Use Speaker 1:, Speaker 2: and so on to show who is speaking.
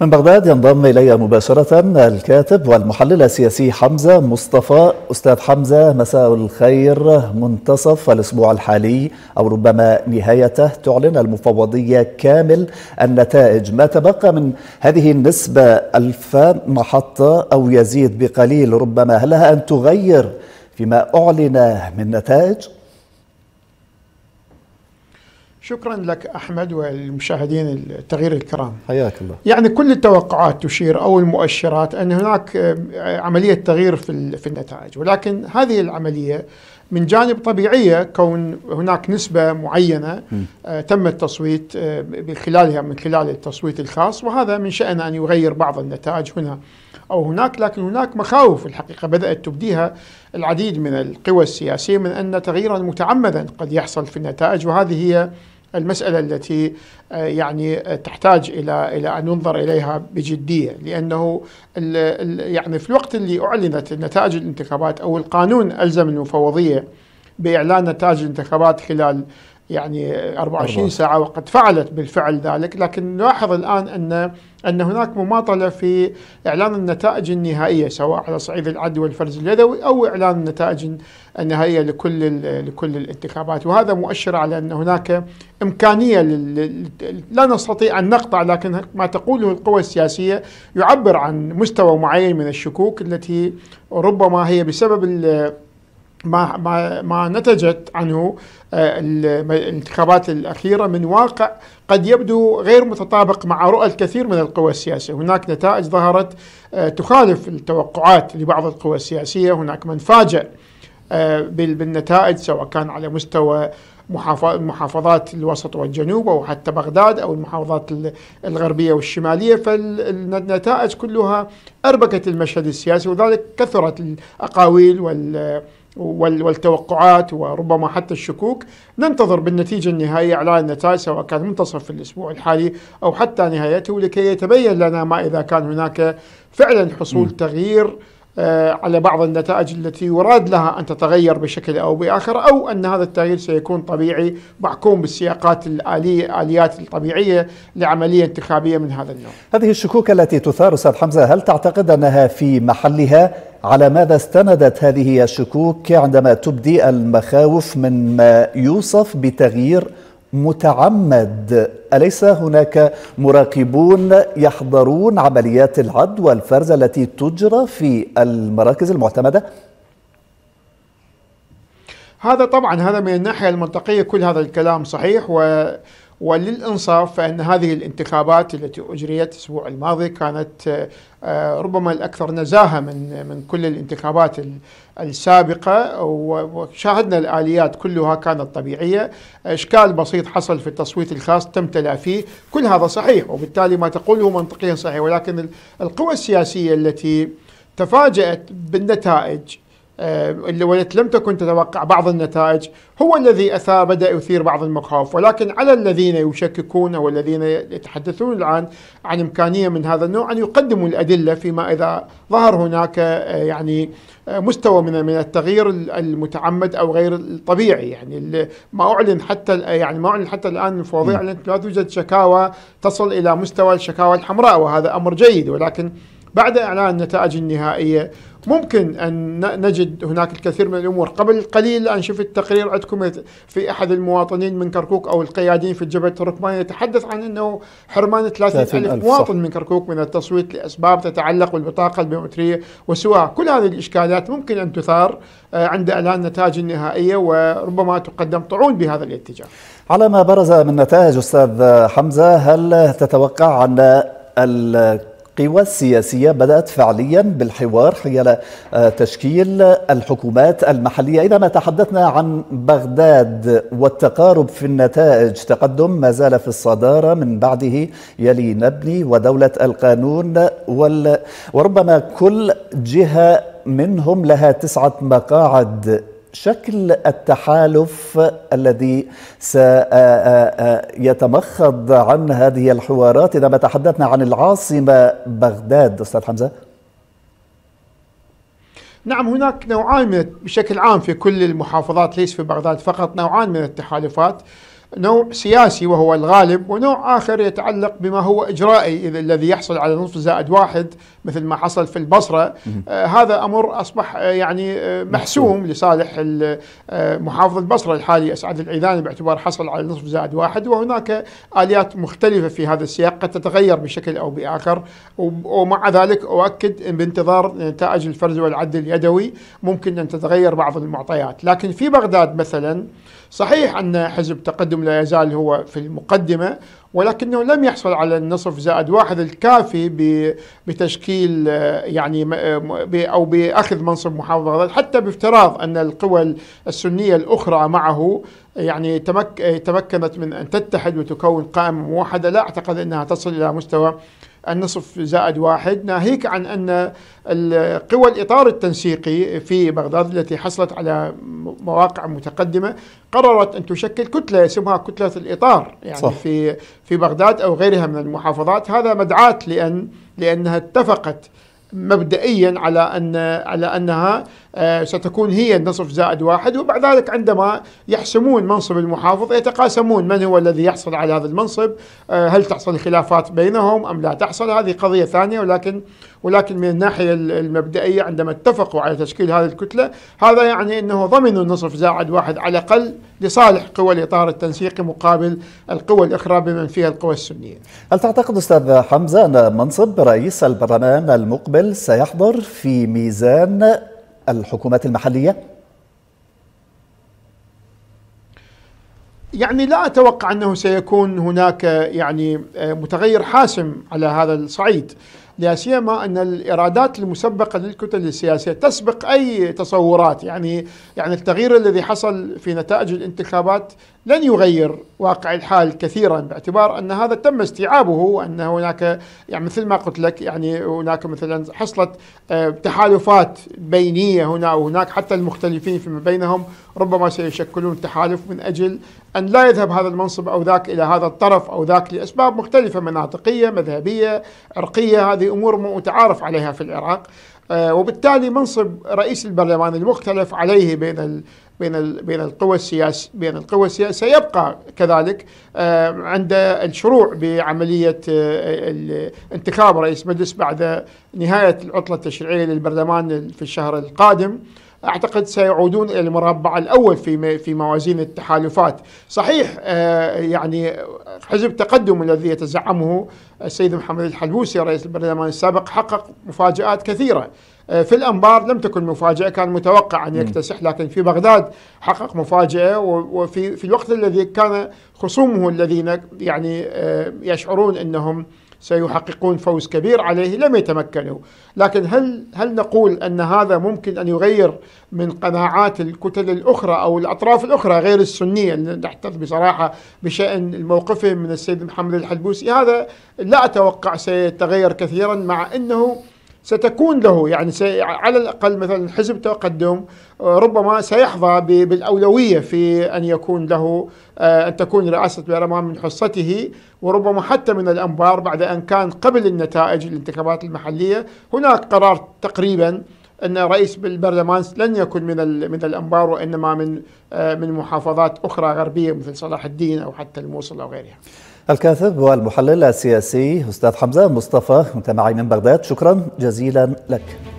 Speaker 1: من بغداد ينضم إلي مباشرة الكاتب والمحلل السياسي حمزة مصطفى أستاذ حمزة مساء الخير منتصف الأسبوع الحالي أو ربما نهايته تعلن المفوضية كامل النتائج ما تبقى من هذه النسبة ألف محطة أو يزيد بقليل ربما هل لها أن تغير فيما أعلن من نتائج؟
Speaker 2: شكرا لك احمد والمشاهدين التغيير الكرام حياك الله يعني كل التوقعات تشير او المؤشرات ان هناك عمليه تغيير في في النتائج ولكن هذه العمليه من جانب طبيعيه كون هناك نسبه معينه آه، تم التصويت آه، خلالها من خلال التصويت الخاص وهذا من شان ان يغير بعض النتائج هنا او هناك لكن هناك مخاوف الحقيقه بدات تبديها العديد من القوى السياسيه من ان تغييرا متعمدا قد يحصل في النتائج وهذه هي المسألة التي آه، يعني آه، تحتاج إلى إلى أن ينظر إليها بجدية لأنه يعني في الوقت اللي أعلنت نتائج الانتخابات أو القانون ألزم المفوضية بإعلان نتائج الانتخابات خلال يعني 24 ساعة وقد فعلت بالفعل ذلك لكن نلاحظ الآن أن أن هناك مماطلة في إعلان النتائج النهائية سواء على صعيد العد والفرز اليدوي أو إعلان النتائج النهائية لكل لكل الانتخابات وهذا مؤشر على أن هناك إمكانية لا نستطيع أن نقطع لكن ما تقوله القوى السياسية يعبر عن مستوى معين من الشكوك التي ربما هي بسبب ما ما ما نتجت عنه آه، الانتخابات الاخيره من واقع قد يبدو غير متطابق مع رؤى الكثير من القوى السياسيه، هناك نتائج ظهرت آه، تخالف التوقعات لبعض القوى السياسيه، هناك من فاجأ آه، بالنتائج سواء كان على مستوى محافظات الوسط والجنوب او حتى بغداد او المحافظات الغربيه والشماليه فالنتائج كلها اربكت المشهد السياسي وذلك كثرت الاقاويل وال والتوقعات وربما حتى الشكوك ننتظر بالنتيجة النهائية على النتائج سواء كان منتصف الأسبوع الحالي أو حتى نهايته لكي يتبين لنا ما إذا كان هناك فعلا حصول م. تغيير آه، على بعض النتائج التي يراد لها أن تتغير بشكل أو بآخر أو أن هذا التغيير سيكون طبيعي معكوم بالسياقات الآلية آليات الطبيعية لعملية انتخابية من هذا النوع هذه
Speaker 1: الشكوك التي تثار أستاذ حمزة هل تعتقد أنها في محلها على ماذا استندت هذه الشكوك عندما تبدي المخاوف من ما يوصف بتغيير متعمد أليس هناك مراقبون يحضرون عمليات العد والفرز التي تجرى في المراكز المعتمدة؟
Speaker 2: هذا طبعا هذا من الناحية المنطقية كل هذا الكلام صحيح و وللإنصاف فإن هذه الانتخابات التي أجريت الأسبوع الماضي كانت آه، آه، ربما الأكثر نزاهة من من كل الانتخابات السابقة وشاهدنا الآليات كلها كانت طبيعية إشكال بسيط حصل في التصويت الخاص تم تلافيه كل هذا صحيح وبالتالي ما تقوله منطقيا صحيح ولكن القوى السياسية التي تفاجأت بالنتائج آه، اللي والتي لم تكن تتوقع بعض النتائج هو الذي أثار بدأ يثير بعض المخاوف ولكن على الذين يشككون والذين يتحدثون الآن عن إمكانية من هذا النوع أن يقدموا الأدلة فيما إذا ظهر هناك آه، يعني آه، مستوى من من التغيير المتعمد او غير الطبيعي يعني ما اعلن حتى يعني ما اعلن حتى الان المفوضيه اعلنت لا توجد شكاوى تصل الى مستوى الشكاوى الحمراء وهذا امر جيد ولكن بعد اعلان النتائج النهائيه ممكن أن نجد هناك الكثير من الأمور قبل قليل أن شفت تقرير عندكم في أحد المواطنين من كركوك أو القيادين في الجبهة تركمان يتحدث عن أنه حرمان 30, ألف مواطن من كركوك من التصويت لأسباب تتعلق بالبطاقة البيومترية وسواء كل هذه الإشكالات ممكن أن تثار آه، عند إعلان النتائج النهائية وربما تقدم طعون بهذا الاتجاه
Speaker 1: على ما برز من نتائج أستاذ حمزة هل تتوقع أن القوى السياسية بدأت فعليا بالحوار حيال آه، تشكيل الحكومات المحلية إذا ما تحدثنا عن بغداد والتقارب في النتائج تقدم ما زال في الصدارة من بعده يلي نبني ودولة القانون وال وربما كل جهة منهم لها تسعة مقاعد شكل التحالف الذي سيتمخض عن هذه الحوارات إذا ما تحدثنا عن العاصمة بغداد أستاذ حمزة
Speaker 2: نعم هناك نوعان من بشكل عام في كل المحافظات ليس في بغداد فقط نوعان من التحالفات نوع سياسي وهو الغالب ونوع آخر يتعلق بما هو إجرائي إذا الذي يحصل على نصف زائد واحد مثل ما حصل في البصرة آه هذا أمر أصبح آه، يعني آه، محسوم لصالح آه، محافظ البصرة الحالي أسعد العيداني باعتبار حصل على نصف زائد واحد وهناك آليات مختلفة في هذا السياق قد تتغير بشكل أو بآخر ومع ذلك أؤكد بانتظار نتائج الفرز والعد اليدوي ممكن أن تتغير بعض المعطيات لكن في بغداد مثلا صحيح أن حزب تقدم التقدم لا يزال هو في المقدمة ولكنه لم يحصل على النصف زائد واحد الكافي بتشكيل آه، يعني آه، او باخذ منصب محافظة غزل حتى بافتراض ان القوى السنيه الاخرى معه يعني آه، تمكنت من ان تتحد وتكون قائمه موحده لا اعتقد انها تصل الى مستوى النصف زائد واحد ناهيك عن أن قوى الإطار التنسيقي في بغداد التي حصلت على مواقع متقدمة قررت أن تشكل كتلة اسمها كتلة الإطار يعني صح. في في بغداد أو غيرها من المحافظات هذا مدعاة لأن لأنها اتفقت مبدئيا على أن على أنها آه، ستكون هي النصف زائد واحد وبعد ذلك عندما يحسمون منصب المحافظ يتقاسمون من هو الذي يحصل على هذا المنصب آه، هل تحصل خلافات بينهم أم لا تحصل هذه قضية ثانية ولكن ولكن من الناحية المبدئية عندما اتفقوا على تشكيل هذه الكتلة هذا يعني أنه ضمنوا النصف زائد واحد على الأقل لصالح قوى الإطار التنسيقي مقابل القوى الأخرى بمن فيها القوى السنية
Speaker 1: هل تعتقد أستاذ حمزة أن منصب رئيس البرلمان المقبل سيحضر في ميزان الحكومات المحلية؟
Speaker 2: يعني لا أتوقع أنه سيكون هناك يعني آه، متغير حاسم على هذا الصعيد لا سيما ان الايرادات المسبقه للكتل السياسيه تسبق اي تصورات يعني يعني التغيير الذي حصل في نتائج الانتخابات لن يغير واقع الحال كثيرا باعتبار ان هذا تم استيعابه وان هناك يعني مثل ما قلت لك يعني هناك مثلا حصلت آه، تحالفات بينيه هنا وهناك حتى المختلفين فيما بينهم ربما سيشكلون تحالف من اجل ان لا يذهب هذا المنصب او ذاك الى هذا الطرف او ذاك لاسباب مختلفه مناطقيه مذهبيه عرقيه هذه أمور متعارف عليها في العراق آه، وبالتالي منصب رئيس البرلمان المختلف عليه بين ال بين ال بين القوى السياس بين القوى السياسيه سيبقى كذلك آه، عند الشروع بعمليه آه، انتخاب رئيس مجلس بعد نهايه العطله التشريعيه للبرلمان في الشهر القادم اعتقد سيعودون الى المربع الاول في في موازين التحالفات، صحيح آه، يعني حزب تقدم الذي يتزعمه السيد محمد الحلبوسي رئيس البرلمان السابق حقق مفاجات كثيره آه، في الانبار لم تكن مفاجاه كان متوقع ان يكتسح لكن في بغداد حقق مفاجاه وفي في الوقت الذي كان خصومه الذين يعني آه، يشعرون انهم سيحققون فوز كبير عليه لم يتمكنوا لكن هل هل نقول أن هذا ممكن أن يغير من قناعات الكتل الأخرى أو الأطراف الأخرى غير السنية نحتفظ بصراحة بشأن موقفهم من السيد محمد الحلبوسي هذا لا أتوقع سيتغير كثيرا مع أنه ستكون له يعني على الأقل مثلا حزب تقدم آه، ربما سيحظى بالأولوية في أن يكون له آه، أن تكون رئاسة البرلمان من حصته وربما حتى من الأنبار بعد أن كان قبل النتائج الانتخابات المحلية هناك قرار تقريبا ان رئيس البرلمان لن يكن من من الانبار وانما من آه، من محافظات اخرى غربيه مثل صلاح الدين او حتى الموصل او غيرها.
Speaker 1: الكاتب والمحلل السياسي أستاذ حمزة مصطفى متابعي من بغداد شكرا جزيلا لك